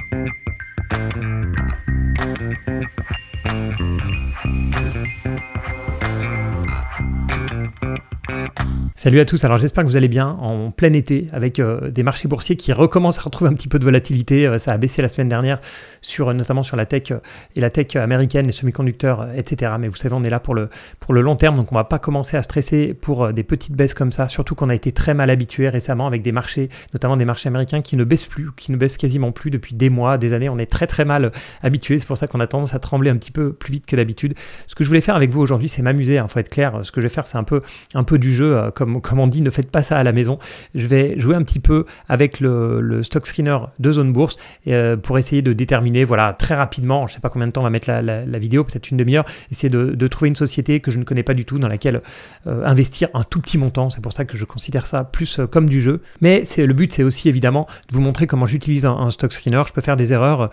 Thank you. Salut à tous, alors j'espère que vous allez bien en plein été avec euh, des marchés boursiers qui recommencent à retrouver un petit peu de volatilité. Euh, ça a baissé la semaine dernière, sur, euh, notamment sur la tech et la tech américaine, les semi-conducteurs, etc. Mais vous savez, on est là pour le, pour le long terme, donc on ne va pas commencer à stresser pour des petites baisses comme ça, surtout qu'on a été très mal habitué récemment avec des marchés, notamment des marchés américains qui ne baissent plus, qui ne baissent quasiment plus depuis des mois, des années. On est très très mal habitué, c'est pour ça qu'on a tendance à trembler un petit peu plus vite que d'habitude. Ce que je voulais faire avec vous aujourd'hui, c'est m'amuser, il hein, faut être clair. Ce que je vais faire, c'est un peu, un peu du jeu comme comme, on dit, ne faites pas ça à la maison. Je vais jouer un petit peu avec le, stock screener de zone bourse euh, pour essayer de déterminer, voilà, très rapidement, je ne sais pas combien de temps on va mettre la, vidéo, peut-être une demi-heure, essayer de, trouver une société que je ne connais pas du tout, dans laquelle euh, investir un tout petit montant. C'est pour ça que je considère ça plus euh, comme du jeu. Mais c'est, le but, c'est aussi évidemment de vous montrer comment j'utilise un, stock screener. Je peux faire des erreurs,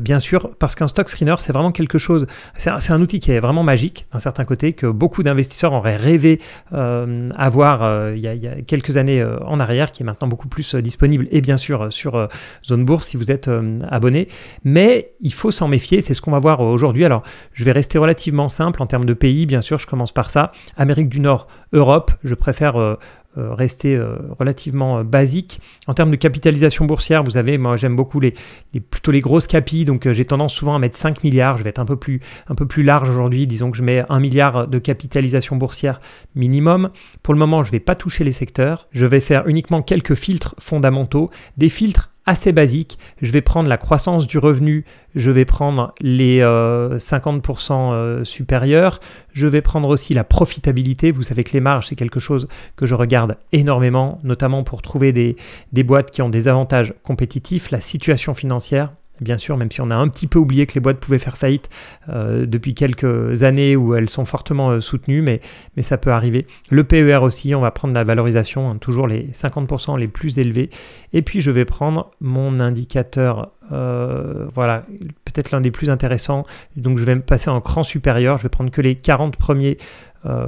bien sûr, parce qu'un stock screener, c'est vraiment quelque chose, c'est un, outil qui est vraiment magique d'un certain côté, que beaucoup d'investisseurs auraient rêvé euh, avoir euh, il y, a, il, y a, quelques années euh, en arrière, qui est maintenant beaucoup plus euh, disponible, et bien sûr sur Zone Bourse si vous êtes abonné. Mais il faut s'en méfier, c'est ce qu'on va voir aujourd'hui. Alors, je vais rester relativement simple en termes de pays, bien sûr, je commence par ça. Amérique du Nord, Europe, je préfère euh, rester euh, relativement euh, basique. En termes de capitalisation boursière, vous avez, moi j'aime beaucoup les, les, plutôt les grosses capis, donc j'ai tendance souvent à mettre 5 milliards, je vais être un peu plus, un peu plus large aujourd'hui, disons que je mets 1 milliard de capitalisation boursière minimum. Pour le moment, je ne vais pas toucher les secteurs, je vais faire uniquement quelques filtres fondamentaux, des filtres assez basique. Je vais prendre la croissance du revenu, je vais prendre les 50% euh, euh, supérieurs, je vais prendre aussi la profitabilité. Vous savez que les marges, c'est quelque chose que je regarde énormément, notamment pour trouver des boîtes qui ont des avantages compétitifs, la situation financière bien sûr, même si on a un petit peu oublié que les boîtes pouvaient faire faillite euh, depuis quelques années où elles sont fortement euh, soutenues, mais, ça peut arriver. Le PER aussi, on va prendre la valorisation, hein, toujours les 50% les plus élevés. Et puis je vais prendre mon indicateur, euh, voilà, peut-être l'un des plus intéressants. Donc je vais me passer en cran supérieur, je vais prendre que les 40 premiers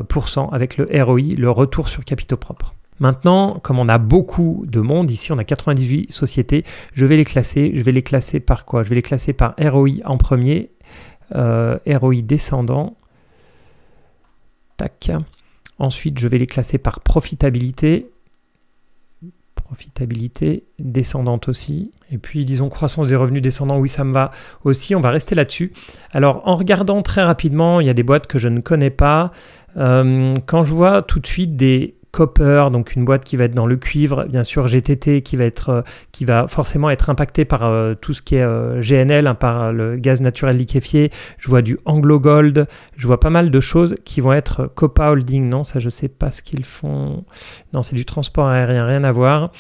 pourcents avec le ROI, le retour sur capitaux propres. Maintenant, comme on a beaucoup de monde, ici on a 98 sociétés, je vais les classer. Je vais les classer par quoi Je vais les classer par ROI en premier, euh, ROI descendant. Tac. Ensuite, je vais les classer par profitabilité. Profitabilité descendante aussi. Et puis, disons croissance des revenus descendants, oui, ça me va aussi. On va rester là-dessus. Alors, en regardant très rapidement, il y a des boîtes que je ne connais pas. Euh, quand je vois tout de suite des Copper, donc une boîte qui va être dans le cuivre, bien sûr GTT qui va être euh, qui va forcément être impacté par euh, tout ce qui est euh, GNL, hein, par le gaz naturel liquéfié. Je vois du Anglo Gold, je vois pas mal de choses qui vont être Copa Holding. Non, ça je sais pas ce qu'ils font. Non, c'est du transport aérien, rien à voir.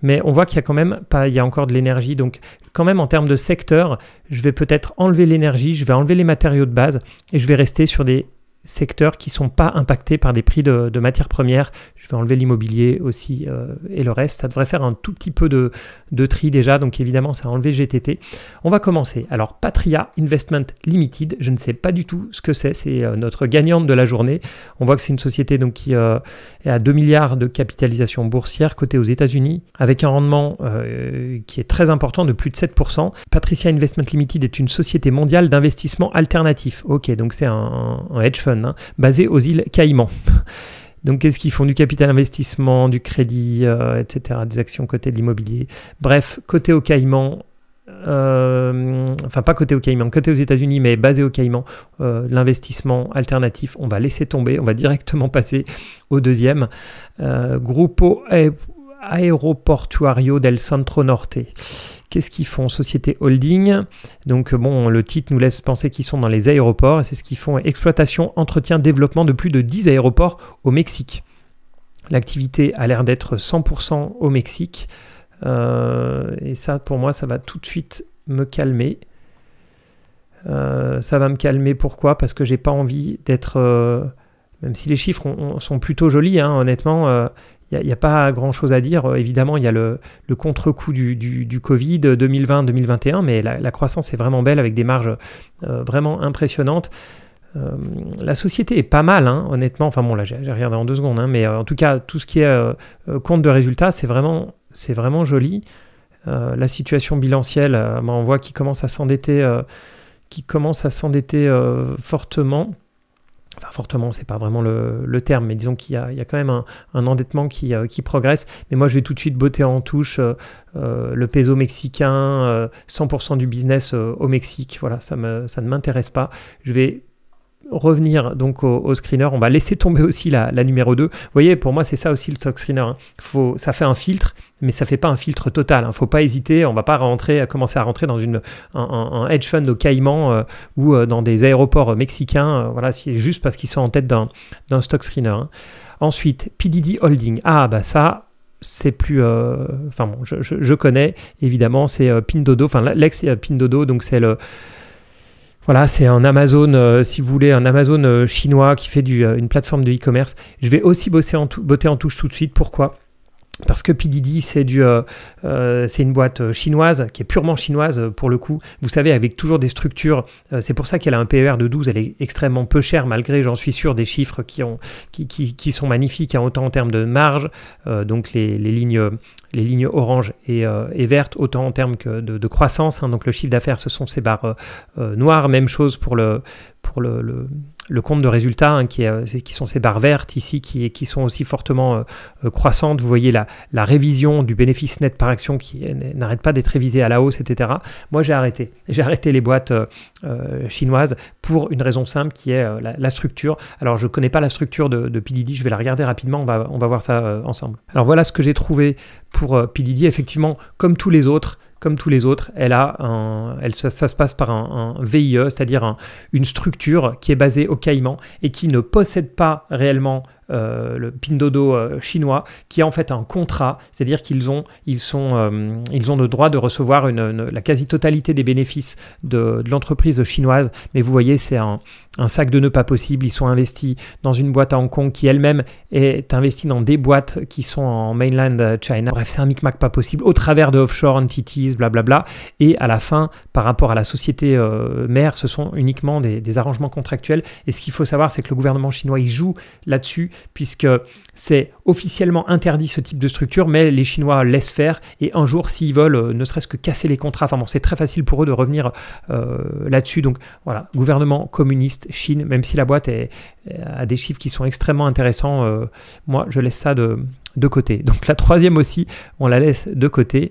Mais on voit qu'il y a quand même pas, il y a encore de l'énergie. Donc quand même en termes de secteur, je vais peut-être enlever l'énergie, je vais enlever les matériaux de base et je vais rester sur des secteurs qui ne sont pas impactés par des prix de, matières premières. Je vais enlever l'immobilier aussi euh, et le reste. Ça devrait faire un tout petit peu de, tri déjà. Donc évidemment, ça a enlevé GTT. On va commencer. Alors, Patria Investment Limited, je ne sais pas du tout ce que c'est. C'est euh, notre gagnante de la journée. On voit que c'est une société donc, qui euh, est à 2 milliards de capitalisation boursière cotée aux États-Unis avec un rendement qui est très important de plus de 7%. Patricia Investment Limited est une société mondiale d'investissement alternatif. Ok, donc c'est un, un hedge fund Hein, basé aux îles Caïmans. Donc, qu'est-ce qu'ils font Du capital investissement, du crédit, euh, etc., des actions côté de l'immobilier. Bref, côté aux Caïmans, euh, enfin pas côté aux Caïmans, côté aux États-Unis, mais basé au Caïmans, euh, l'investissement alternatif, on va laisser tomber, on va directement passer au deuxième. Grupo Aeroportuario del Centro Norte. Qu'est-ce qu'ils font Société holding. Donc bon, le titre nous laisse penser qu'ils sont dans les aéroports. C'est ce qu'ils font. Exploitation, entretien, développement de plus de 10 aéroports au Mexique. L'activité a l'air d'être 100% au Mexique. Euh, et ça, pour moi, ça va tout de suite me calmer. Euh, ça va me calmer pourquoi Parce que j'ai pas envie d'être. Euh, même si les chiffres sont plutôt jolis, hein, honnêtement, il n'y a, pas grand-chose à dire. Euh, évidemment, il y a le, contre-coup du, Covid 2020-2021, mais la, croissance est vraiment belle avec des marges euh, vraiment impressionnantes. Euh, la société est pas mal, hein, honnêtement. Enfin bon, là, j'ai regardé en deux secondes, hein, mais en tout cas, tout ce qui est compte de résultats, c'est vraiment, c'est vraiment joli. la situation bilancielle, bah, on voit qu'il commence à s'endetter, qui commence à s'endetter fortement enfin fortement, c'est pas vraiment le, terme, mais disons qu'il y, a, quand même un, endettement euh, qui, progresse. Mais moi, je vais tout de suite botter en touche euh, euh, le peso mexicain, 100% du business au Mexique. Voilà, ça, me, ça ne m'intéresse pas. Je vais revenir donc au, screener. On va laisser tomber aussi la, numéro 2. Vous voyez, pour moi, c'est ça aussi le stock screener. Hein. Faut, ça fait un filtre, mais ça fait pas un filtre total. Hein. Faut pas hésiter. On va pas rentrer, commencer à rentrer dans une, un, hedge fund au Caïman euh, ou euh, dans des aéroports mexicains. Euh, voilà, juste parce qu'ils sont en tête d'un, stock screener. Hein. Ensuite, PDD Holding. Ah, bah ça, c'est plus. enfin bon, je, connais évidemment, c'est Pindodo, enfin l'ex Pindodo, donc c'est le, voilà, c'est un Amazon, euh, si vous voulez, un Amazon euh, chinois qui fait du, euh, une plateforme de e-commerce. Je vais aussi bosser en botter en touche tout de suite. Pourquoi parce que PDD, euh, euh, c'est une boîte euh, chinoise qui est purement chinoise pour le coup. Vous savez, avec toujours des structures, c'est pour ça qu'elle a un PER de 12, elle est extrêmement peu chère malgré, j'en suis sûr, des chiffres qui, ont, qui, sont magnifiques, hein, autant en termes de marge, donc les, lignes, orange et, verte, autant en termes de, croissance, hein. donc le chiffre d'affaires, ce sont ces barres noires. Même chose pour le, pour le, compte de résultats, hein, euh, qui, sont ces barres vertes ici, qui, qui sont aussi fortement euh, euh, croissantes. Vous voyez la, révision du bénéfice net par action qui n'arrête pas d'être révisée à la hausse, etc. Moi, j'ai arrêté. J'ai arrêté les boîtes chinoises pour une raison simple qui est la, structure. Alors, je ne connais pas la structure de, de PDD, je vais la regarder rapidement, on va, on va voir ça ensemble. Alors, voilà ce que j'ai trouvé pour PDD. Effectivement, comme tous les autres, comme tous les autres, elle a un, elle, ça, se passe par un, VIE, c'est-à-dire une structure qui est basée au Caïman et qui ne possède pas réellement euh, le Pindodo euh, chinois, qui a en fait un contrat, c'est-à-dire qu'ils ont, ils sont, euh, ils ont le droit de recevoir la quasi-totalité des bénéfices de, l'entreprise chinoise. Mais vous voyez, c'est un, sac de nœuds pas possible. Ils sont investis dans une boîte à Hong Kong qui elle-même est investie dans des boîtes qui sont en mainland China. Bref, c'est un micmac pas possible au travers de offshore entities, blablabla. Bla bla. Et à la fin, par rapport à la société mère, ce sont uniquement des, des, arrangements contractuels. Et ce qu'il faut savoir, c'est que le gouvernement chinois, il joue là-dessus puisque c'est officiellement interdit ce type de structure, mais les Chinois laissent faire et un jour, s'ils veulent, euh, ne serait-ce que casser les contrats, enfin bon, c'est très facile pour eux de revenir euh, là-dessus. Donc voilà, gouvernement communiste Chine, même si la boîte est, euh, a des chiffres qui sont extrêmement intéressants, moi je laisse ça de côté. Donc la troisième aussi, on la laisse de côté.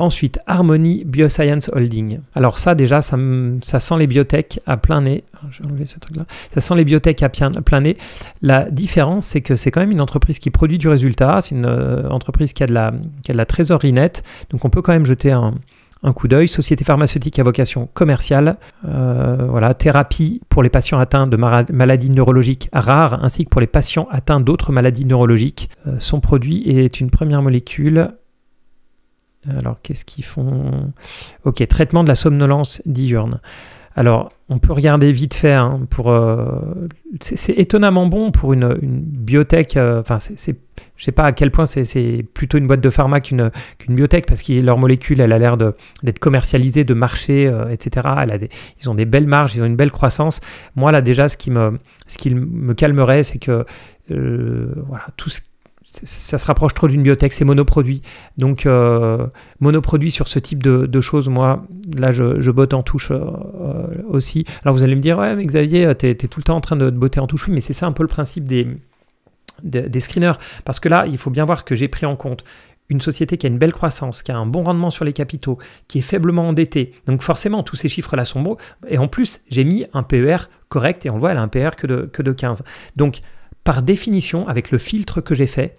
Ensuite, Harmony Bioscience Holding. Alors ça déjà, ça, sent les biotech à plein nez. Ah, Je vais enlever ce truc-là. Ça sent les biotech à plein nez. La différence, c'est que c'est quand même une entreprise qui produit du résultat. C'est une euh, entreprise qui a, de la, la trésorerie nette. Donc on peut quand même jeter un, coup d'œil. Société pharmaceutique à vocation commerciale, euh, voilà, thérapie pour les patients atteints de maladies neurologiques rares ainsi que pour les patients atteints d'autres maladies neurologiques. Euh, son produit est une première molécule alors, qu'est-ce qu'ils font Ok, traitement de la somnolence diurne. Alors, on peut regarder vite fait. Hein, pour, euh, c'est étonnamment bon pour une, une biotech. Euh, enfin, c'est je ne sais pas à quel point c'est plutôt une boîte de pharma qu'une qu'une biotech, parce que leur molécule, elle a l'air d'être commercialisée, de marcher, euh, etc. ils ont des belles marges, ils ont une belle croissance. Moi, là, déjà, ce qui me, ce qui me calmerait, c'est que voilà, tout ce ça se rapproche trop d'une biotech, c'est monoproduit. Donc, euh, monoproduit sur ce type de, choses, moi, là, je, botte en touche euh, aussi. Alors, vous allez me dire, ouais, mais Xavier, euh, t'es tout le temps en train de, botter en touche. Oui, mais c'est ça un peu le principe des, des, screeners. Parce que là, il faut bien voir que j'ai pris en compte une société qui a une belle croissance, qui a un bon rendement sur les capitaux, qui est faiblement endettée. Donc forcément, tous ces chiffres-là sont bons. Et en plus, j'ai mis un PER correct, et on le voit, elle a un PER que de, que de 15. Donc par définition, avec le filtre que j'ai fait,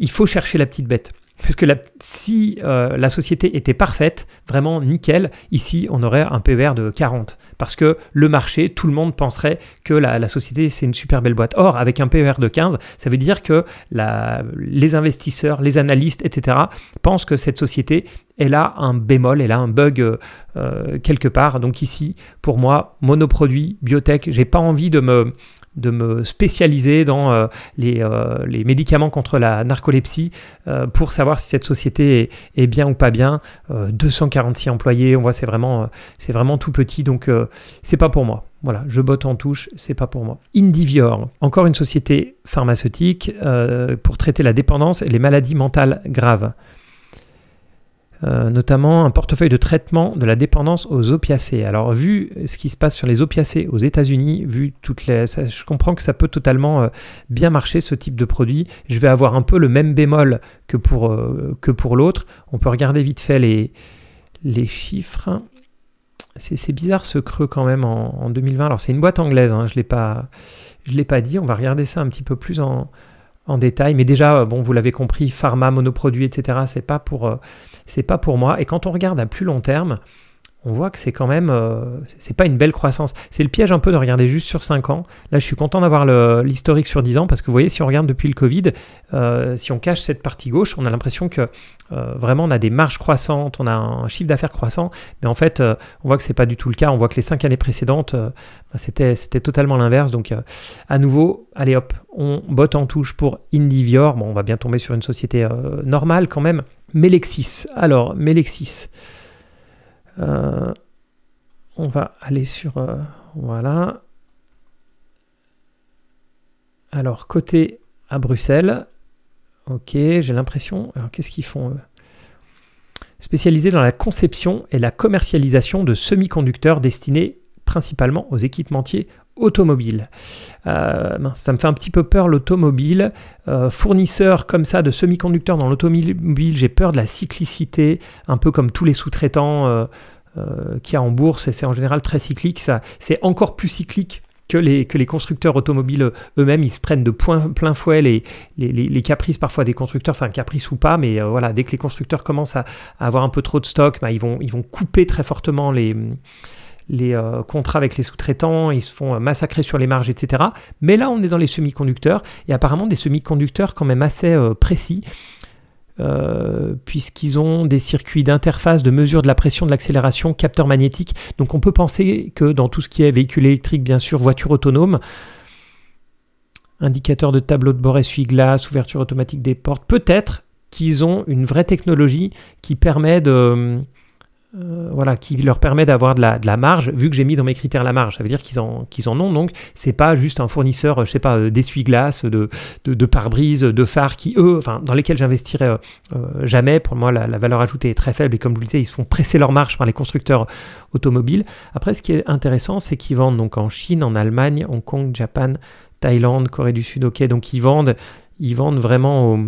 il faut chercher la petite bête. Parce que la, si euh, la société était parfaite, vraiment nickel, ici on aurait un PER de 40. Parce que le marché, tout le monde penserait que la, société c'est une super belle boîte. Or, avec un PER de 15, ça veut dire que la, les investisseurs, les analystes, etc. pensent que cette société, elle a un bémol, elle a un bug euh, euh, quelque part. Donc ici, pour moi, monoproduit, biotech, j'ai pas envie de me, de me spécialiser dans euh, euh, les, médicaments contre la narcolepsie euh, pour savoir si cette société est, bien ou pas bien. 246 employés, on voit c'est vraiment, c'est vraiment tout petit, donc c'est pas pour moi. Voilà, je botte en touche, c'est pas pour moi. Indivior, encore une société pharmaceutique pour traiter la dépendance et les maladies mentales graves. Euh, notamment un portefeuille de traitement de la dépendance aux opiacés. Alors vu ce qui se passe sur les opiacés aux États-Unis, vu toutes les, je comprends que ça peut totalement euh, bien marcher ce type de produit. Je vais avoir un peu le même bémol que pour euh, pour l'autre. On peut regarder vite fait les chiffres. C'est bizarre ce creux quand même en, 2020. Alors c'est une boîte anglaise, hein, je ne l'ai pas dit. On va regarder ça un petit peu plus en en détail. Mais déjà, euh, bon, vous l'avez compris, pharma, monoproduit, etc., c'est pas pour, euh, c'est pas pour moi. Et quand on regarde à plus long terme, on voit que c'est quand même, euh, c'est pas une belle croissance. C'est le piège un peu de regarder juste sur 5 ans. Là, je suis content d'avoir l'historique sur 10 ans parce que vous voyez, si on regarde depuis le Covid, euh, si on cache cette partie gauche, on a l'impression que euh, vraiment on a des marges croissantes, on a un chiffre d'affaires croissant, mais en fait, on voit que c'est pas du tout le cas. On voit que les 5 années précédentes, bah, c'était totalement l'inverse. Donc, à nouveau, allez hop, on botte en touche pour Indivior. Bon, on va bien tomber sur une société normale quand même. Melexis. Alors, Melexis. Euh, on va aller sur... Euh, voilà. Alors, côté à Bruxelles. Ok, j'ai l'impression... Alors, qu'est-ce qu'ils font Spécialisé dans la conception et la commercialisation de semi-conducteurs destinés principalement aux équipementiers automobiles. Euh, ça me fait un petit peu peur l'automobile. Euh, fournisseur comme ça de semi-conducteurs dans l'automobile, j'ai peur de la cyclicité, un peu comme tous les sous-traitants euh, euh, qu'il y a en bourse, et c'est en général très cyclique. Ça, c'est encore plus cyclique que les, constructeurs automobiles eux-mêmes, ils se prennent de plein fouet les, caprices parfois des constructeurs, enfin caprices ou pas, mais voilà, dès que les constructeurs commencent à, avoir un peu trop de stock, bah, ils vont couper très fortement les, les euh, contrats avec les sous-traitants, ils se font euh, massacrer sur les marges, etc. Mais là, on est dans les semi-conducteurs, et apparemment des semi-conducteurs quand même assez euh, précis, puisqu'ils ont des circuits d'interface, de mesure de la pression, de l'accélération, capteurs magnétiques. Donc on peut penser que dans tout ce qui est véhicule électrique, bien sûr, voiture autonome, indicateur de tableau de bord essuie-glace, ouverture automatique des portes, peut-être qu'ils ont une vraie technologie qui permet de euh, voilà, qui leur permet d'avoir de la, de la, marge, vu que j'ai mis dans mes critères la marge. Ça veut dire qu'ils en, qu'ils en ont. Donc, c'est pas juste un fournisseur, euh, je sais pas, euh, d'essuie-glace, de, de, pare-brise, de phares qui, eux, dans lesquels j'investirai jamais. Pour moi, la, valeur ajoutée est très faible. Et comme je vous le disais, ils se font presser leur marge par les constructeurs automobiles. Après, ce qui est intéressant, c'est qu'ils vendent donc en Chine, en Allemagne, Hong Kong, Japon Thaïlande, Corée du Sud, ok. Donc, ils vendent, ils vendent vraiment au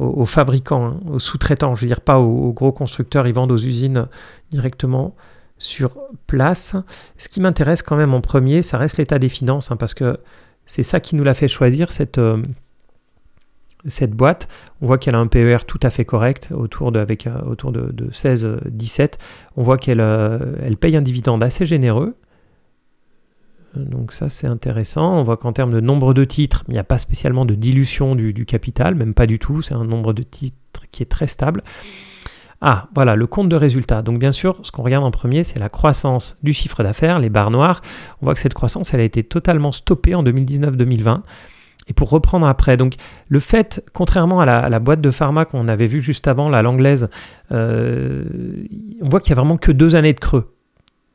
aux, fabricants, hein, aux sous-traitants, je veux dire pas aux, gros constructeurs, ils vendent aux usines directement sur place. Ce qui m'intéresse quand même en premier, ça reste l'état des finances, hein, parce que c'est ça qui nous l'a fait choisir, cette, euh, cette boîte. On voit qu'elle a un PER tout à fait correct, autour de, avec, euh, autour de, 16-17. On voit qu'elle euh, elle paye un dividende assez généreux, donc ça, c'est intéressant. On voit qu'en termes de nombre de titres, il n'y a pas spécialement de dilution du, capital, même pas du tout. C'est un nombre de titres qui est très stable. Ah, voilà, le compte de résultats, Donc bien sûr, ce qu'on regarde en premier, c'est la croissance du chiffre d'affaires, les barres noires. On voit que cette croissance, elle a été totalement stoppée en 2019-2020. Et pour reprendre après, donc le fait, contrairement à la, boîte de pharma qu'on avait vue juste avant, la l'anglaise, euh, on voit qu'il n'y a vraiment que deux années de creux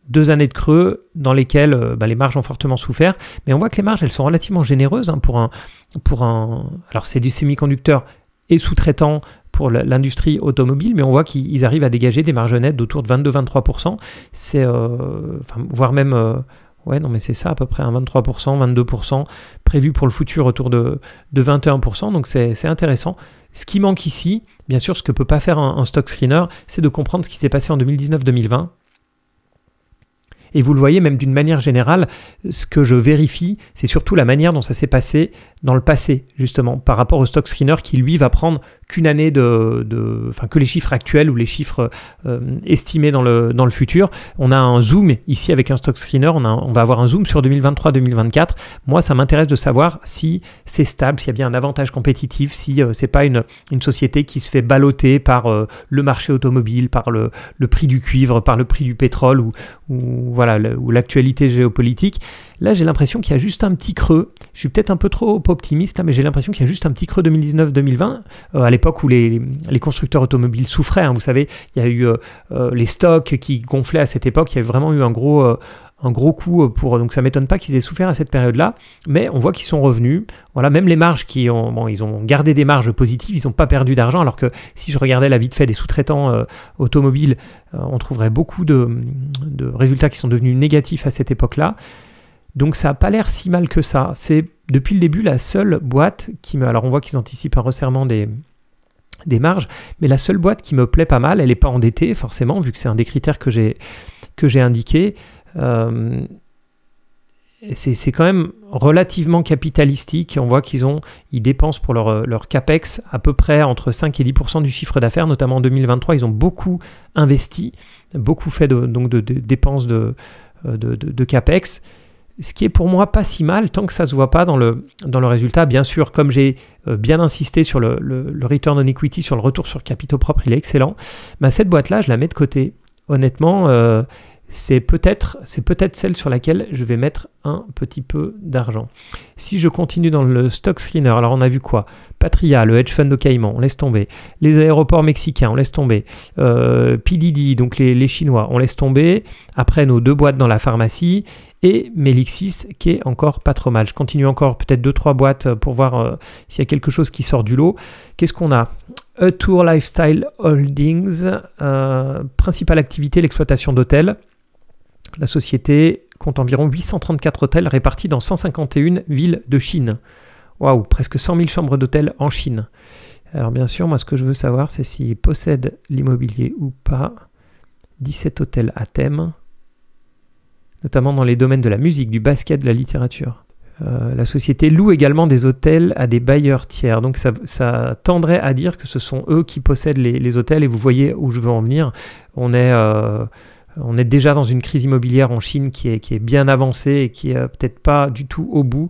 deux années de creux dans lesquelles euh, bah, les marges ont fortement souffert. Mais on voit que les marges, elles sont relativement généreuses hein, pour, un, pour un... Alors c'est du semi-conducteur et sous-traitant pour l'industrie automobile, mais on voit qu'ils arrivent à dégager des marges nettes d'autour de 22-23%. C'est... Euh, enfin, voire même... Euh, ouais, non, mais c'est ça, à peu près un 23%, 22% prévu pour le futur autour de, de 21%. Donc c'est intéressant. Ce qui manque ici, bien sûr, ce que peut pas faire un stock screener, c'est de comprendre ce qui s'est passé en 2019-2020 et vous le voyez même d'une manière générale, ce que je vérifie, c'est surtout la manière dont ça s'est passé dans le passé, justement, par rapport au stock screener qui, lui, va prendre qu'une année de, enfin que les chiffres actuels ou les chiffres euh, estimés dans le, dans le futur. On a un zoom ici avec un stock screener, on, va avoir un zoom sur 2023-2024. Moi, ça m'intéresse de savoir si c'est stable, s'il y a bien un avantage compétitif, si euh, c'est pas une, une société qui se fait baloter par euh, le marché automobile, par le, prix du cuivre, par le prix du pétrole ou, voilà, ou l'actualité géopolitique. Là, j'ai l'impression qu'il y a juste un petit creux. Je suis peut-être un peu trop optimiste, hein, mais j'ai l'impression qu'il y a juste un petit creux 2019-2020, euh, à l'époque où les, constructeurs automobiles souffraient. Hein. vous savez, il y a eu euh, euh, les stocks qui gonflaient à cette époque. Il y a vraiment eu un gros, un gros coup pour. Donc ça ne m'étonne pas qu'ils aient souffert à cette période-là, mais on voit qu'ils sont revenus. Voilà, même les marges qui ont, ils ont gardé des marges positives, ils n'ont pas perdu d'argent. Alors que si je regardais la vie de fait des sous-traitants automobiles, on trouverait beaucoup de, résultats qui sont devenus négatifs à cette époque-là. Donc ça n'a pas l'air si mal que ça. C'est depuis le début la seule boîte qui me... Alors on voit qu'ils anticipent un resserrement des, marges, mais la seule boîte qui me plaît pas mal, elle n'est pas endettée forcément, vu que c'est un des critères que j'ai, que indiqué. Euh, c'est, quand même relativement capitalistique. On voit qu'ils ils dépensent pour leur, CAPEX à peu près entre 5 et 10% du chiffre d'affaires, notamment en 2023. Ils ont beaucoup investi, beaucoup fait de, donc dépenses euh, de, de, CAPEX ce qui est pour moi pas si mal tant que ça se voit pas dans le, dans le résultat. Bien sûr, comme j'ai euh, bien insisté sur le, return on equity, sur le retour sur capitaux propres, il est excellent. Mais cette boîte-là, je la mets de côté. Honnêtement, euh, c'est peut-être c'est peut-être celle sur laquelle je vais mettre un petit peu d'argent. Si je continue dans le stock screener, alors on a vu quoi Patria, le hedge fund de Caïman, on laisse tomber. Les aéroports mexicains, on laisse tomber. Euh, PDD, donc les, Chinois, on laisse tomber. Après, nos deux boîtes dans la pharmacie. Et Melixis, qui est encore pas trop mal. Je continue encore peut-être deux, trois boîtes pour voir euh, s'il y a quelque chose qui sort du lot. Qu'est-ce qu'on a A Tour Lifestyle Holdings, euh, principale activité, l'exploitation d'hôtels. La société compte environ 834 hôtels répartis dans 151 villes de Chine. Waouh, presque 100 000 chambres d'hôtel en Chine. Alors bien sûr, moi ce que je veux savoir, c'est s'ils possèdent l'immobilier ou pas. 17 hôtels à thème, notamment dans les domaines de la musique, du basket, de la littérature. Euh, la société loue également des hôtels à des bailleurs tiers. Donc ça, tendrait à dire que ce sont eux qui possèdent les, hôtels et vous voyez où je veux en venir. Euh, on est... déjà dans une crise immobilière en Chine qui est, qui est bien avancée et qui est euh, peut-être pas du tout au bout.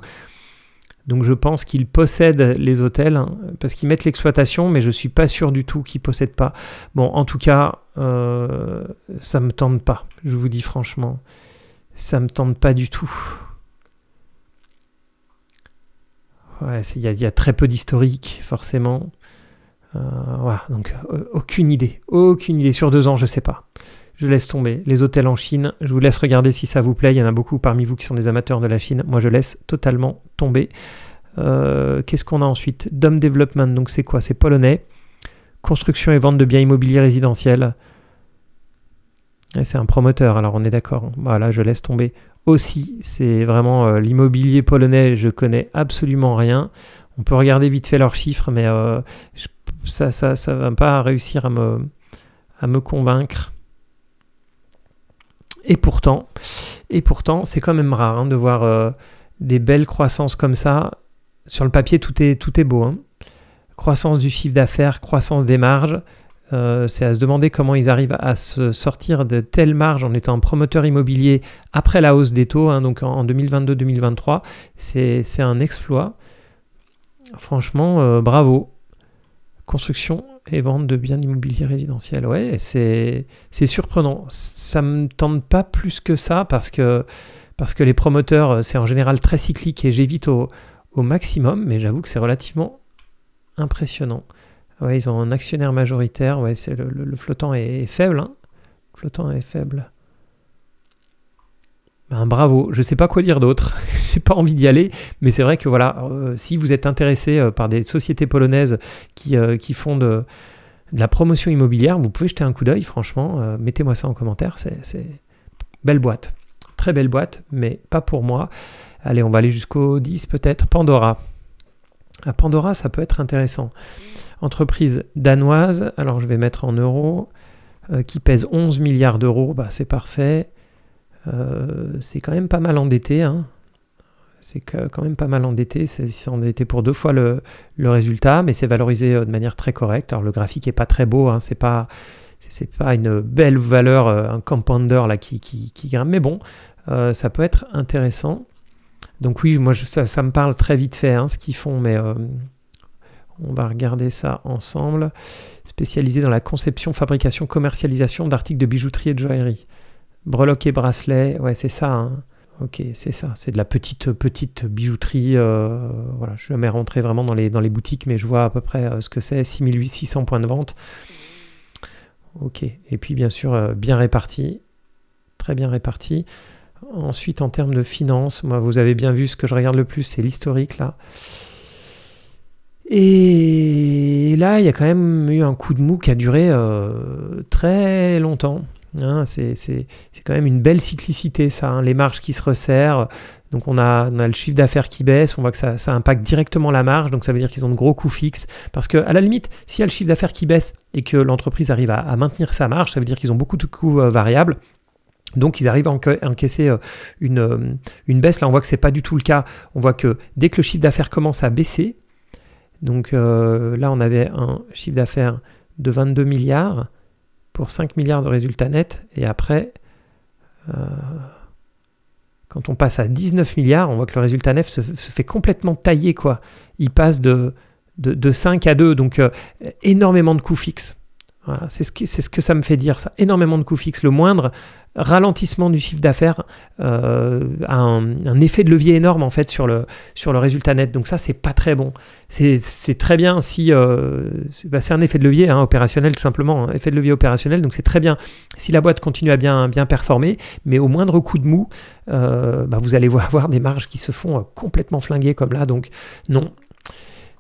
Donc je pense qu'ils possèdent les hôtels hein, parce qu'ils mettent l'exploitation, mais je suis pas sûr du tout qu'ils ne possèdent pas. Bon, en tout cas, ça euh, ça me tente pas. Je vous dis franchement, ça ne me tente pas du tout. Ouais, il y, a très peu d'historique forcément. Euh, voilà, donc euh, aucune idée, aucune idée sur deux ans, je ne sais pas je laisse tomber. Les hôtels en Chine, je vous laisse regarder si ça vous plaît. Il y en a beaucoup parmi vous qui sont des amateurs de la Chine. Moi, je laisse totalement tomber. Euh, qu'est-ce qu'on a ensuite Dom Development, donc c'est quoi C'est polonais. Construction et vente de biens immobiliers résidentiels. C'est un promoteur, alors on est d'accord. Voilà, je laisse tomber. Aussi, c'est vraiment euh, l'immobilier polonais, je connais absolument rien. On peut regarder vite fait leurs chiffres, mais euh, ça ne ça, va pas réussir à me convaincre. Et pourtant, et pourtant, c'est quand même rare hein, de voir euh, des belles croissances comme ça. Sur le papier, tout est, tout est beau. Hein. Croissance du chiffre d'affaires, croissance des marges. Euh, c'est à se demander comment ils arrivent à se sortir de telles marges en étant promoteur immobilier après la hausse des taux, hein, donc en 2022-2023. C'est un exploit. Franchement, euh, bravo construction et vente de biens immobiliers résidentiels. Ouais, c'est surprenant. Ça ne me tente pas plus que ça parce que, parce que les promoteurs, euh, c'est en général très cyclique et j'évite au, maximum, mais j'avoue que c'est relativement impressionnant. Ouais, ils ont un actionnaire majoritaire, ouais, c'est le, flottant est, faible. Hein. Le flottant est faible. Ben, bravo, je ne sais pas quoi dire d'autre, j'ai pas envie d'y aller, mais c'est vrai que voilà, euh, si vous êtes intéressé euh, par des sociétés polonaises qui, euh, font de, la promotion immobilière, vous pouvez jeter un coup d'œil, franchement, mettez-moi ça en commentaire, c'est belle boîte, très belle boîte, mais pas pour moi. Allez, on va aller jusqu'au 10 peut-être, Pandora. À Pandora, ça peut être intéressant. Entreprise danoise, alors je vais mettre en euros, qui pèse 11 milliards d'euros, bah, c'est parfait euh, c'est quand même pas mal endetté. Hein. C'est quand même pas mal endetté. C'est endetté pour deux fois le, le résultat, mais c'est valorisé euh, de manière très correcte. Alors le graphique est pas très beau, hein, c'est pas c'est pas une belle valeur, euh, un compounder là qui, qui, grimpe, mais bon, ça peut être intéressant. Donc oui, moi je, ça, me parle très vite fait hein, ce qu'ils font, mais on va regarder ça ensemble. Spécialisé dans la conception, fabrication, commercialisation d'articles de bijouterie et de joaillerie breloques et bracelet, ouais, c'est ça. Hein. Ok, c'est ça. C'est de la petite, petite bijouterie. Euh, voilà, je suis jamais rentré vraiment dans les, dans les boutiques, mais je vois à peu près euh, ce que c'est 6600 points de vente. Ok, et puis bien sûr, euh, bien réparti. Très bien réparti. Ensuite, en termes de finances, moi, vous avez bien vu ce que je regarde le plus, c'est l'historique là. Et là, il y a quand même eu un coup de mou qui a duré très longtemps. Hein, c'est quand même une belle cyclicité, ça. Hein, les marges qui se resserrent. Donc on a, le chiffre d'affaires qui baisse, on voit que ça, impacte directement la marge, donc ça veut dire qu'ils ont de gros coûts fixes. Parce qu'à la limite, s'il y a le chiffre d'affaires qui baisse et que l'entreprise arrive à, maintenir sa marge, ça veut dire qu'ils ont beaucoup de coûts euh, variables. Donc ils arrivent à encaisser euh, euh, une, baisse. Là, on voit que ce n'est pas du tout le cas. On voit que dès que le chiffre d'affaires commence à baisser, donc là, on avait un chiffre d'affaires de 22 milliards pour 5 milliards de résultats nets. Et après, euh, quand on passe à 19 milliards, on voit que le résultat net se, fait complètement tailler. Quoi. Il passe de, de, 5 à 2, donc euh, énormément de coûts fixes. Voilà, c'est ce, ce que ça me fait dire, ça. Énormément de coûts fixes. Le moindre ralentissement du chiffre d'affaires euh, a un, effet de levier énorme, en fait, sur le, sur le résultat net. Donc ça, c'est pas très bon. C'est très bien si... Euh, bah, c'est un effet de levier hein, opérationnel, tout simplement. Hein. effet de levier opérationnel. Donc c'est très bien si la boîte continue à bien, bien performer. Mais au moindre coup de mou, euh, bah, vous allez avoir des marges qui se font complètement flinguer comme là. Donc non,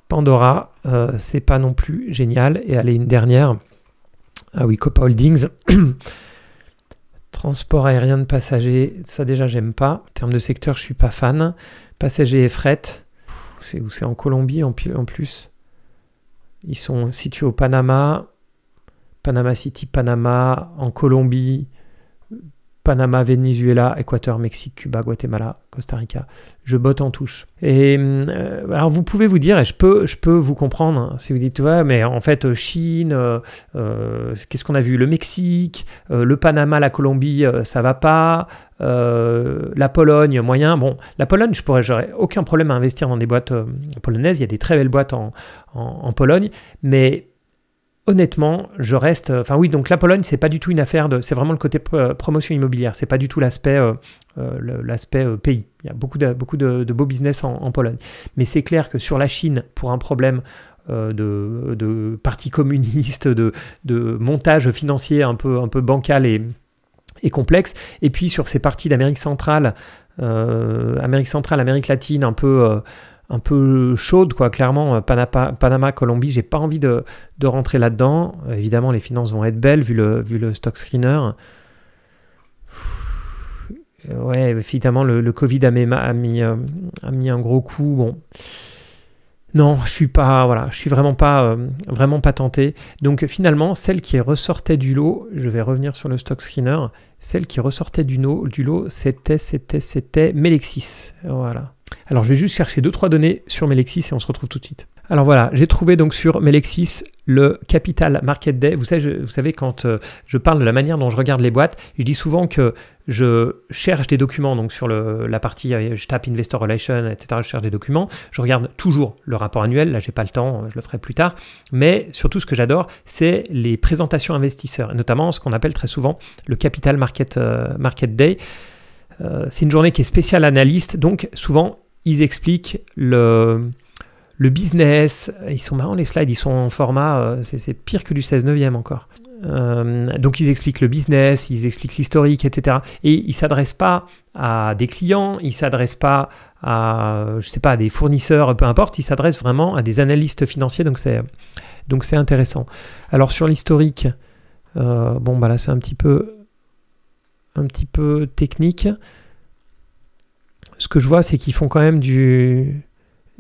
Pandora, c'est pas non plus génial. Et allez, une dernière ah oui Copa Holdings. Transport aérien de passagers, ça déjà j'aime pas. En termes de secteur, je suis pas fan. Passagers et fret, c'est où c'est en Colombie en plus. Ils sont situés au Panama, Panama City, Panama, en Colombie, Panama, Venezuela, Équateur, Mexique, Cuba, Guatemala, Costa Rica. Je botte en touche. Et euh, alors vous pouvez vous dire, et je peux, je peux vous comprendre, hein, si vous dites, ouais, mais en fait, euh, Chine, euh, qu'est-ce qu'on a vu Le Mexique, le Panama, la Colombie, ça va pas. la Pologne, moyen. Bon, la Pologne, je pourrais, j'aurais aucun problème à investir dans des boîtes polonaises. Il y a des très belles boîtes en, en, en Pologne, mais honnêtement, je reste. Euh, enfin oui, donc la Pologne, c'est pas du tout une affaire de. C'est vraiment le côté euh, promotion immobilière. C'est pas du tout l'aspect euh, pays. Il y a beaucoup de beaucoup de, beaux business en, Pologne. Mais c'est clair que sur la Chine, pour un problème de, de parti communiste, de, montage financier un peu un peu bancal et et complexe. Et puis sur ces parties d'Amérique centrale, Amérique centrale, Amérique latine, un peu un peu chaude, quoi. Clairement, euh, Panama, Panama Colombie, j'ai pas envie de, de rentrer là-dedans. Euh, évidemment, les finances vont être belles vu le, vu le stock screener. Euh, ouais, évidemment, le, Covid a mis, a, mis, a mis, un gros coup. Bon. Non, je suis pas, voilà, je suis vraiment pas, vraiment pas tenté. Donc finalement, celle qui ressortait du lot, je vais revenir sur le stock screener, celle qui ressortait du, du lot, c'était, c'était, c'était Melexis. Voilà. Alors je vais juste chercher deux, trois données sur Melexis et on se retrouve tout de suite. Alors voilà, j'ai trouvé donc sur Melexis le Capital Market Day. Vous savez, vous savez quand euh, je parle de la manière dont je regarde les boîtes, je dis souvent que je cherche des documents, donc sur la partie, euh, je tape Investor Relations, etc., je cherche des documents, je regarde toujours le rapport annuel, là j'ai pas le temps, euh, je le ferai plus tard, mais surtout ce que j'adore, c'est les présentations investisseurs, notamment ce qu'on appelle très souvent le Capital Market, Market Day. c'est une journée qui est spéciale analyste, donc souvent ils expliquent le, business. Ils sont marrants les slides, ils sont en format, euh, c'est pire que du 16 9e encore. Euh, donc ils expliquent le business, ils expliquent l'historique, etc. Et ils ne s'adressent pas à des clients, ils ne s'adressent pas à, je sais pas, à des fournisseurs, peu importe, ils s'adressent vraiment à des analystes financiers, donc c'est, donc c'est intéressant. Alors sur l'historique, euh, bon bah là c'est un petit peu, un petit peu technique ce que je vois, c'est qu'ils font quand même du,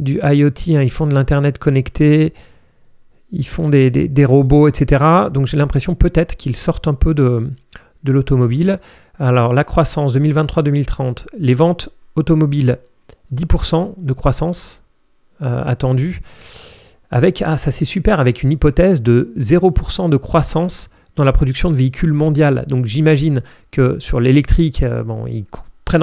IoT, hein. ils font de l'Internet connecté, ils font des, robots, etc. Donc j'ai l'impression peut-être qu'ils sortent un peu de, de l'automobile. Alors la croissance 2023-2030, les ventes automobiles, 10% de croissance euh, attendue, avec, ah ça c'est super, avec une hypothèse de 0% de croissance dans la production de véhicules mondial Donc j'imagine que sur l'électrique, euh, bon,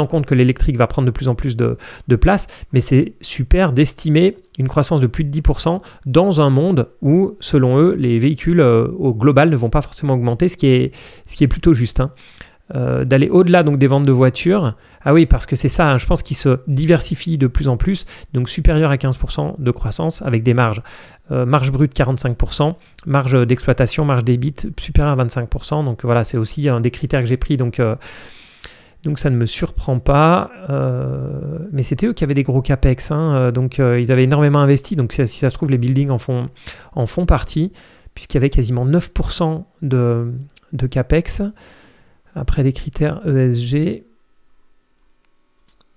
en compte que l'électrique va prendre de plus en plus de, place, mais c'est super d'estimer une croissance de plus de 10% dans un monde où, selon eux, les véhicules euh, au global ne vont pas forcément augmenter, ce qui est, ce qui est plutôt juste. Hein. Euh, d'aller au-delà donc des ventes de voitures. Ah oui, parce que c'est ça, hein, je pense qu'il se diversifie de plus en plus, donc supérieur à 15% de croissance avec des marges. Euh, marge brute 45%, marge d'exploitation, marge débit supérieur à 25%. Donc voilà, c'est aussi un des critères que j'ai pris. Donc euh, donc ça ne me surprend pas. Euh, mais c'était eux qui avaient des gros capex. Hein. Euh, donc euh, ils avaient énormément investi. Donc si, ça se trouve, les buildings en font, en font partie, puisqu'il y avait quasiment 9% de, de capex. Après des critères ESG.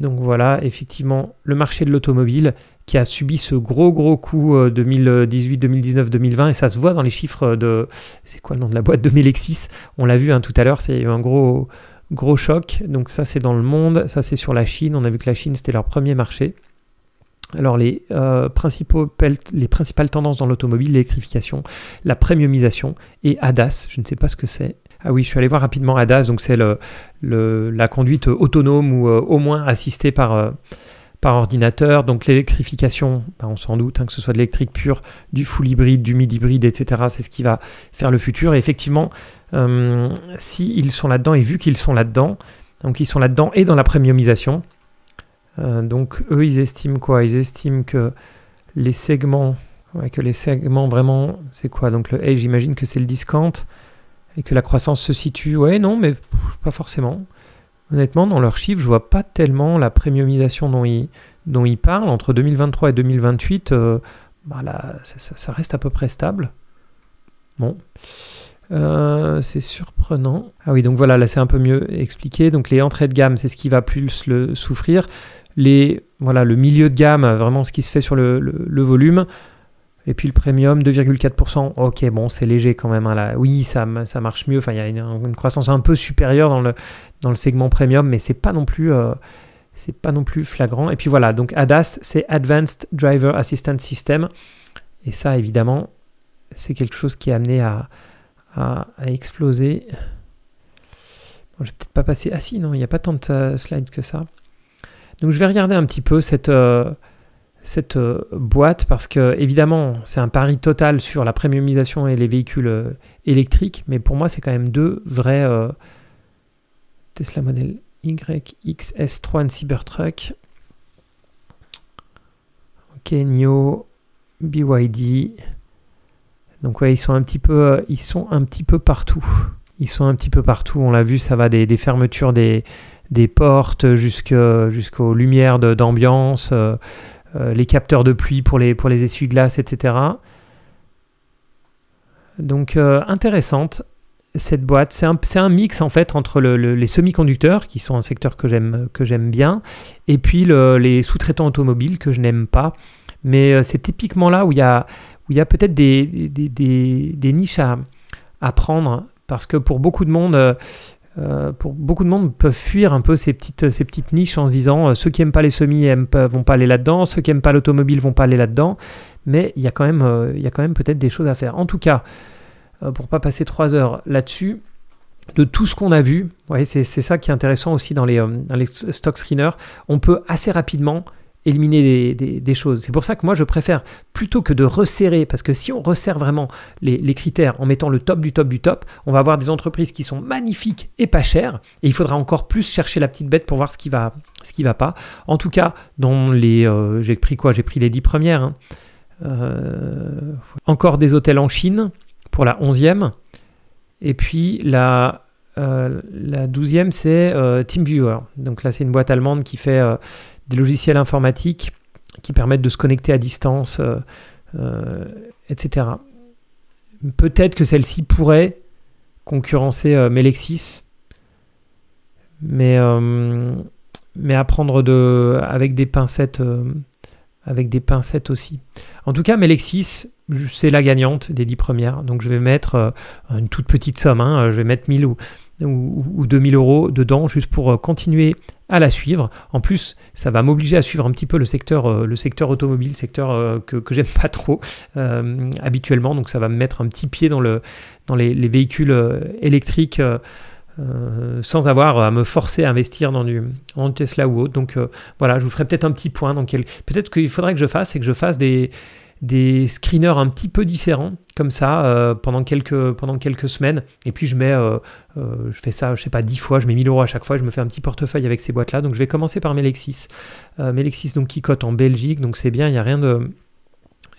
Donc voilà, effectivement, le marché de l'automobile qui a subi ce gros gros coup 2018, 2019, 2020, et ça se voit dans les chiffres de... C'est quoi le nom de la boîte De Melexis, on l'a vu hein, tout à l'heure, c'est un gros, Gros choc, donc ça c'est dans le monde, ça c'est sur la Chine, on a vu que la Chine c'était leur premier marché. Alors les, euh, les principales tendances dans l'automobile, l'électrification, la premiumisation et ADAS, je ne sais pas ce que c'est. Ah oui, je suis allé voir rapidement ADAS, donc c'est le, la conduite autonome ou euh, au moins assistée par, euh, par ordinateur. Donc l'électrification, bah, on s'en doute, hein, que ce soit de l'électrique pure, du full hybride, du mid hybride, etc. C'est ce qui va faire le futur. Et effectivement, euh, s'ils sont là-dedans, et vu qu'ils sont là-dedans, donc ils sont là-dedans et dans la premiumisation, euh, donc eux, ils estiment quoi Ils estiment que les segments, ouais, que les segments vraiment, c'est quoi Donc le hey, j'imagine que c'est le discount et que la croissance se situe. Ouais, non, mais pas forcément. Honnêtement, dans leurs chiffres, je vois pas tellement la premiumisation dont ils, dont parlent. Entre 2023 et 2028, euh, bah ça, reste à peu près stable. Bon. Euh, c'est surprenant. Ah oui, donc voilà, là c'est un peu mieux expliqué. Donc les entrées de gamme, c'est ce qui va plus le souffrir. Les, voilà, le milieu de gamme, vraiment ce qui se fait sur le volume. Et puis le premium, 2,4%. Ok, bon, c'est léger quand même. Hein, là. Oui, ça, ça marche mieux. Enfin, il y a une, croissance un peu supérieure dans le, dans le segment premium, mais c'est pas non plus. Euh, pas non plus flagrant. Et puis voilà, donc ADAS, c'est Advanced Driver Assistance System. Et ça, évidemment, c'est quelque chose qui est amené à, exploser. Bon, je vais peut-être pas passer. Ah si, non, il n'y a pas tant de euh, slides que ça. Donc je vais regarder un petit peu cette. Euh, cette euh, boîte parce que évidemment c'est un pari total sur la premiumisation et les véhicules euh, électriques, mais pour moi c'est quand même deux vrais euh, Tesla Model Y, XS3 Cybertruck. Ok, NIO, BYD. Donc ouais, ils sont un petit peu, ils sont un petit peu partout. Ils sont un petit peu partout. On l'a vu, ça va des, fermetures des, des portes jusqu'aux lumières d'ambiance. Euh, les capteurs de pluie pour les, pour les essuie-glaces, etc. Donc euh, intéressante cette boîte. C'est un, un, mix en fait entre les semi-conducteurs, qui sont un secteur que j'aime, que j'aime bien, et puis les sous-traitants automobiles que je n'aime pas. Mais euh, c'est typiquement là où il y a, où il a peut-être des, des, des, des, niches à, à, prendre. Parce que pour beaucoup de monde, euh, pour beaucoup de monde peuvent fuir un peu ces petites, ces petites niches en se disant euh, ceux qui n'aiment pas les semis aiment vont pas aller là-dedans, ceux qui n'aiment pas l'automobile vont pas aller là-dedans, mais il y a quand même, euh, il quand même peut-être des choses à faire. En tout cas, pour pas passer trois heures là-dessus, de tout ce qu'on a vu, ouais, c'est ça qui est intéressant aussi dans les, dans les stock screeners, on peut assez rapidement éliminer des, choses. C'est pour ça que moi, je préfère, plutôt que de resserrer, parce que si on resserre vraiment les, critères en mettant le top du top du top, on va avoir des entreprises qui sont magnifiques et pas chères, et il faudra encore plus chercher la petite bête pour voir ce qui va, ce qui va pas. En tout cas, dans les, euh, j'ai pris quoi J'ai pris les dix premières. Hein. Euh, encore des hôtels en Chine pour la onzième Et puis la, euh, douzième, la 12 c'est TeamViewer. Donc là, c'est une boîte allemande qui fait des logiciels informatiques qui permettent de se connecter à distance, euh, euh, etc. Peut-être que celle-ci pourrait concurrencer euh, Melexis, mais, mais à de, avec des pincettes avec des pincettes aussi. En tout cas, Melexis, c'est la gagnante des 10 premières. Donc je vais mettre une toute petite somme, hein, je vais mettre 1000 ou, ou, ou 2000 euros dedans, juste pour continuer à la suivre. En plus, ça va m'obliger à suivre un petit peu le secteur, euh, le secteur automobile, secteur euh, que, que j'aime pas trop euh, habituellement. Donc ça va me mettre un petit pied dans, le, dans les, véhicules électriques sans avoir à me forcer à investir dans du en Tesla ou autre. Donc voilà, je vous ferai peut-être un petit point. Peut-être qu'il faudrait que je fasse, et que je fasse des des screeners un petit peu différents comme ça euh, pendant, quelques, pendant quelques semaines. Et puis je mets, euh, euh, je fais ça, je sais pas, dix fois, je mets 1000 euros à chaque fois, je me fais un petit portefeuille avec ces boîtes-là. Donc je vais commencer par Melexis. Melexis donc qui cote en Belgique, donc c'est bien, il n'y a rien de,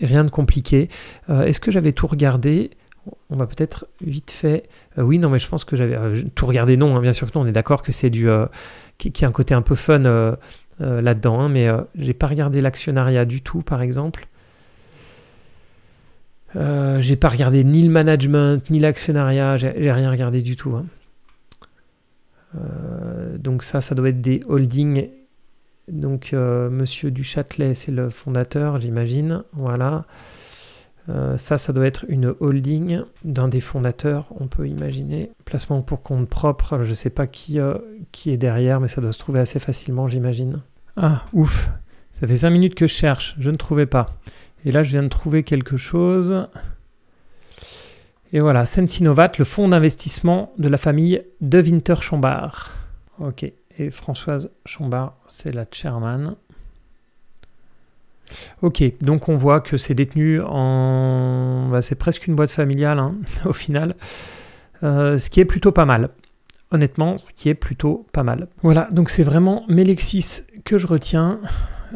rien de compliqué. Est-ce que j'avais tout regardé on va peut-être vite fait. oui, non, mais je pense que j'avais tout regardé. Non, hein, bien sûr que non. On est d'accord que c'est du qui, a un côté un peu fun là-dedans, hein, mais j'ai pas regardé l'actionnariat du tout, par exemple. Euh, j'ai pas regardé ni le management, ni l'actionnariat, j'ai rien regardé du tout. Hein. Euh, donc ça, ça doit être des holdings. Donc euh, Monsieur Duchâtelet, c'est le fondateur, j'imagine. Voilà. ça, ça doit être une holding d'un des fondateurs, on peut imaginer. Placement pour compte propre, je ne sais pas qui, qui est derrière, mais ça doit se trouver assez facilement, j'imagine. Ah, ouf, ça fait 5 minutes que je cherche, je ne trouvais pas. Et là, je viens de trouver quelque chose. Et voilà, Sensinovat, le fonds d'investissement de la famille De Winter Chambard. Ok, et Françoise Chambard, c'est la chairman. Ok, donc on voit que c'est détenu en... Bah, c'est presque une boîte familiale hein, au final, euh, ce qui est plutôt pas mal. Honnêtement, ce qui est plutôt pas mal. Voilà, donc c'est vraiment Melexis que je retiens.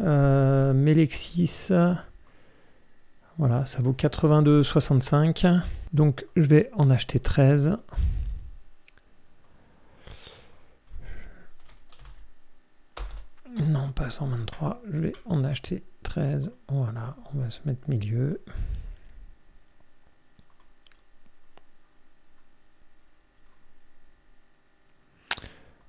Euh, Melexis... Voilà, ça vaut 82,65. Donc je vais en acheter 13. Non, pas 123. Je vais en acheter 13. Voilà, on va se mettre milieu.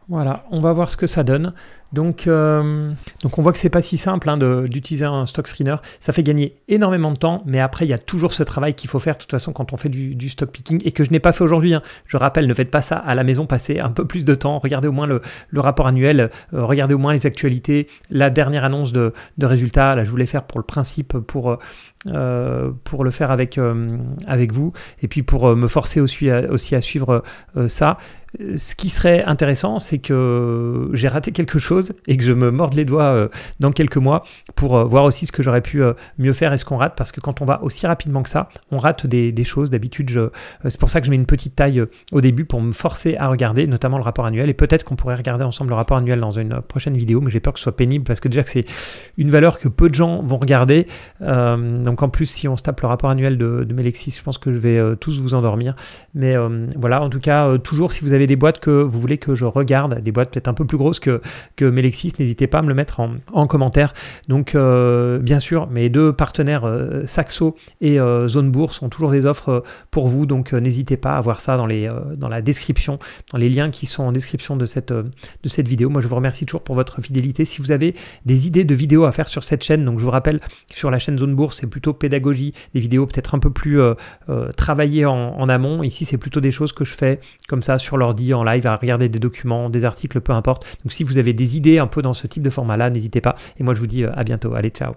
Voilà, on va voir ce que ça donne. Donc, euh, donc on voit que c'est pas si simple hein, d'utiliser un stock screener. Ça fait gagner énormément de temps, mais après il y a toujours ce travail qu'il faut faire de toute façon quand on fait du, stock picking et que je n'ai pas fait aujourd'hui. Hein. Je rappelle, ne faites pas ça à la maison, passez un peu plus de temps, regardez au moins le, rapport annuel, euh, regardez au moins les actualités, la dernière annonce de, de résultats. Là, je voulais faire pour le principe, pour euh, pour le faire avec avec vous et puis pour me forcer aussi aussi à suivre ça. Ce qui serait intéressant, c'est que j'ai raté quelque chose et que je me morde les doigts euh, dans quelques mois pour euh, voir aussi ce que j'aurais pu euh, mieux faire et ce qu'on rate parce que quand on va aussi rapidement que ça, on rate des, choses. D'habitude, c'est pour ça que je mets une petite taille au début pour me forcer à regarder, notamment le rapport annuel. Et peut-être qu'on pourrait regarder ensemble le rapport annuel dans une prochaine vidéo, mais j'ai peur que ce soit pénible parce que déjà que c'est une valeur que peu de gens vont regarder. donc en plus, si on se tape le rapport annuel de, de Melexis, je pense que je vais tous vous endormir. Mais voilà, en tout cas, toujours si vous avez des boîtes que vous voulez que je regarde, des boîtes peut-être un peu plus grosses que, que Melexis, n'hésitez pas à me le mettre en, commentaire. Donc, euh, bien sûr, mes deux partenaires euh, Saxo et euh, Zone Bourse ont toujours des offres pour vous. Donc, n'hésitez pas à voir ça dans, les, dans la description, dans les liens qui sont en description de cette, de cette vidéo. Moi, je vous remercie toujours pour votre fidélité. Si vous avez des idées de vidéos à faire sur cette chaîne, donc je vous rappelle, sur la chaîne Zone Bourse c'est plutôt pédagogie, des vidéos peut-être un peu plus travaillées en amont. Ici, c'est plutôt des choses que je fais comme ça sur l'ordi, en live, à regarder des documents, des articles, peu importe. Donc, si vous avez des idées, un peu dans ce type de format-là, n'hésitez pas. Et moi, je vous dis euh, à bientôt. Allez, ciao.